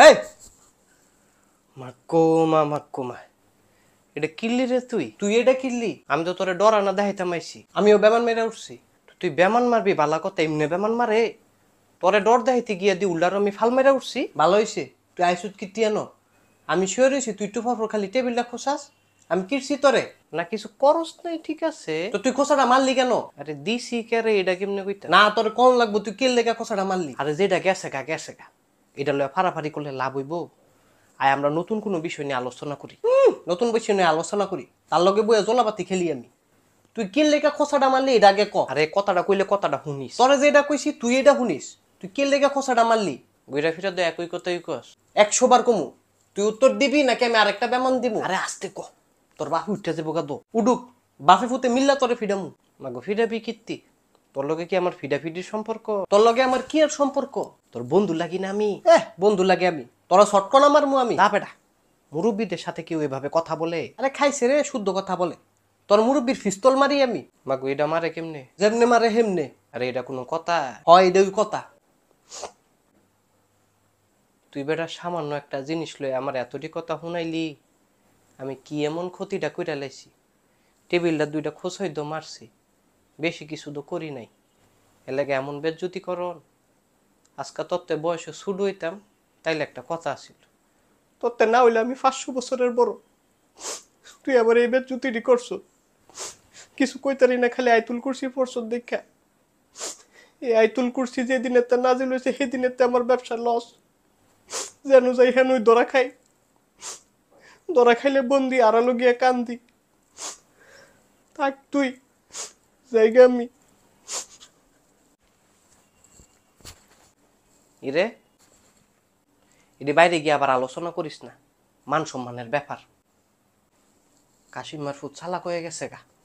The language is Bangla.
হ্যাঁ মা কোমা মা এটা কিল্লি রে তুই তুই এটা কিললি আমি তো তোরে ডরা না দেখাইতাম আমিও বেমান মেরে উঠছি তুই বেমান মারবি বালা কথা এমনি বেমান মারে তোরে ডর দেখাইতে গিয়া দি উল্লার আমি ফাল মেরে উঠছি ভালো হয়েছে তুই আইসুত কি আনো আমি শুয়ে রয়েছি তুই টু ফাফর খালি টেবিলটা খোসাস আমি কিরছি তোরে না কিছু করস নাই ঠিক আছে তো তুই খোসাটা মারলি কেন আরে দিছি কে রে এটা কেমনে কইতা না তোর কোন লাগবো তুই কে লেগা খোসাটা মারলি আরে যেটা গেছে গা গেছে গা এটা লয়ে ফাড়াফাড়ি করলে লাভ হইব আয় আমরা নতুন কোনো বিষয় নিয়ে আলোচনা করি নতুন বিষয় নিয়ে আলোচনা করি তার লগে বইয়া জলাপাতি খেলি আমি তুই কিল লেখা খোসাটা মারলি এটা আগে ক আরে কথাটা কইলে কথাটা শুনিস তোরা যে এটা কইছি তুই এটা শুনিস তুই কিল লেখা খোসাটা মারলি গইরা ফিরা তো একই কথাই কস একশো বার কমু তুই উত্তর দিবি নাকি আমি আরেকটা বেমন দিব আরে আসতে ক তোর বাপে উঠে যাবো গা দো উডুক বাপে ফুতে মিল্লা তোরে ফিডামু মাগো ফিরাবি কীর্তি তোর লগে কি আমার ফিডাফিডির সম্পর্ক তোর লগে আমার কি আর সম্পর্ক তোর বন্ধু লাগি না আমি এহ বন্ধু লাগে আমি তোরা শটকন আমার মু আমি না বেটা মুরব্বীদের সাথে কেউ এভাবে কথা বলে আরে খাইছে রে শুদ্ধ কথা বলে তোর মুরব্বীর ফিস্তল মারি আমি মাগো এটা মারে কেমনে যেমনে মারে হেমনে আরে এটা কোনো কথা হয় এটা কথা তুই বেটা সামান্য একটা জিনিস লয়ে আমার এতটি কথা শুনাইলি আমি কি এমন ক্ষতিটা কইরা লাইছি টেবিলটা দুইটা খোঁজ হয়তো মারছি বেশি কিছু তো করি নাই এলাকে এমন বেজ্যুতি করন আজকা তত্ত্বে বয়সে ছুট হইতাম তাইলে একটা কথা আসিল তত্ত্বে না হইলে আমি পাঁচশো বছরের বড় তুই আবার এই বেজ্যুতিটি করছ কিছু কইতারি না খালি আইতুল কুরসি পড়ছ দেখা এই আইতুল কুরসি যে দিনের তা নাজিল হয়েছে সেই দিনের আমার ব্যবসা লস যেন যাই হেন দরা খাই দরা খাইলে বন্দি আড়ালো গিয়া কান্দি থাক তুই জায়গা আমি ইরে এটি বাইরে গিয়ে আবার আলোচনা করিস না মান সম্মানের ব্যাপার কাশিমার ফুট ছালা হয়ে গেছে গা